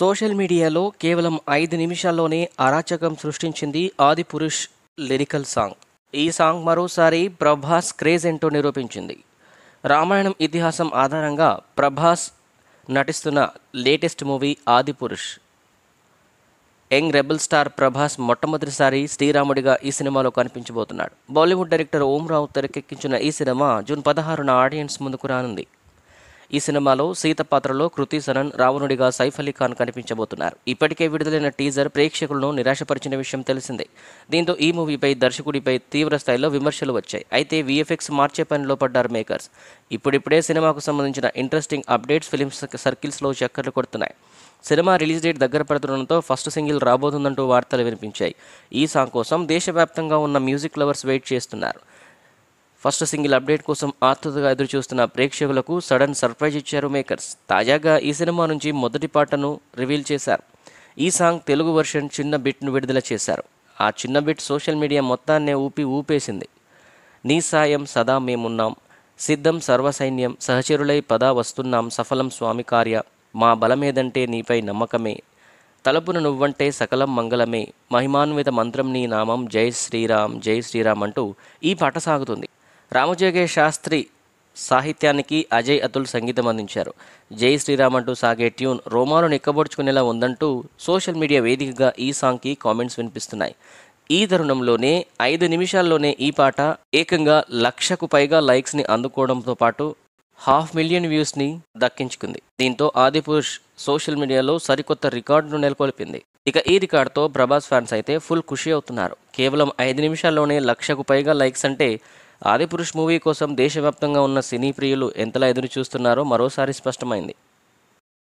social మీడియాలో కేవలం ఐదు నిమిషాల్లోనే అరాచకం సృష్టించింది ఆదిపురుష్ లిరికల్ సాంగ్ ఈ సాంగ్ మరోసారి ప్రభాస్ క్రేజ్ ఏంటో నిరూపించింది రామాయణం ఇతిహాసం ఆధారంగా ప్రభాస్ నటిస్తున్న latest movie Adipurush young rebel star Prabhas మొట్టమొదటిసారి శ్రీరాముడిగా ఈ సినిమాలో కనిపించబోతున్నాడు బాలీవుడ్ డైరెక్టర్ ఓం రావు తెరకెక్కించిన ఈ సినిమా జూన్ పదహారున ఆడియన్స్ ముందుకు రానుంది ఈ సినిమాలో సీత పాత్రలో కృతి సనన్ రావణుడిగా సైఫ్ అలీ ఖాన్ కనిపించబోతున్నారు ఇప్పటికే విడుదలైన టీజర్ ప్రేక్షకులను నిరాశపరిచిన విషయం తెలిసిందే దీంతో ఈ మూవీపై దర్శకుడిపై తీవ్ర స్థాయిలో విమర్శలు వచ్చాయి అయితే విఎఫ్ఎక్స్ మార్చే పనిలో పడ్డారు మేకర్స్ ఇప్పుడిప్పుడే సినిమాకు సంబంధించిన ఇంట్రెస్టింగ్ అప్డేట్స్ ఫిలిం సర్కిల్స్లో చక్కర్లు కొడుతున్నాయి సినిమా రిలీజ్ డేట్ దగ్గర పడుతుండటంతో ఫస్ట్ సింగిల్ రాబోతుందంటూ వార్తలు వినిపించాయి ఈ సాంగ్ కోసం దేశవ్యాప్తంగా ఉన్న మ్యూజిక్ లవర్స్ వెయిట్ చేస్తున్నారు ఫస్ట్ సింగిల్ అప్డేట్ కోసం ఆతృతగా ఎదురుచూస్తున్న ప్రేక్షకులకు సడన్ సర్ప్రైజ్ ఇచ్చారు మేకర్స్ తాజాగా ఈ సినిమా నుంచి మొదటి పాటను రివీల్ చేశారు ఈ సాంగ్ తెలుగు వర్షన్ చిన్న బిట్ను విడుదల చేశారు ఆ చిన్న బిట్ సోషల్ మీడియా మొత్తాన్నే ఊపి ఊపేసింది నీ సాయం సదా మేమున్నాం సిద్ధం సర్వసైన్యం సహచరులై పదా వస్తున్నాం సఫలం స్వామి కార్య మా బలమేదంటే నీపై నమ్మకమే తలపున నువ్వంటే సకలం మంగళమే మహిమాన్విత మంత్రం నీ నామం జై శ్రీరామ్ జై శ్రీరామ్ అంటూ ఈ పాట సాగుతుంది రామజోగే శాస్త్రి సాహిత్యానికి అజయ్ అతుల్ సంగీతం అందించారు జై శ్రీరామ్ అంటూ సాగే ట్యూన్ రోమాలు నిక్కబొడుచుకునేలా ఉందంటూ సోషల్ మీడియా వేదికగా ఈ సాంగ్కి కామెంట్స్ వినిపిస్తున్నాయి ఈ తరుణంలోనే ఐదు నిమిషాల్లోనే ఈ పాట ఏకంగా లక్షకు పైగా లైక్స్ని అందుకోవడంతో పాటు హాఫ్ మిలియన్ వ్యూస్ని దక్కించుకుంది దీంతో ఆదిపురుష్ సోషల్ మీడియాలో సరికొత్త రికార్డును నెలకొల్పింది ఇక ఈ రికార్డుతో ప్రభాస్ ఫ్యాన్స్ అయితే ఫుల్ ఖుషి అవుతున్నారు కేవలం ఐదు నిమిషాల్లోనే లక్షకు పైగా లైక్స్ అంటే ఆదిపురుష్ మూవీ కోసం దేశవ్యాప్తంగా ఉన్న సినీ ప్రియులు ఎంతలా ఎదురు చూస్తున్నారో మరోసారి స్పష్టమైంది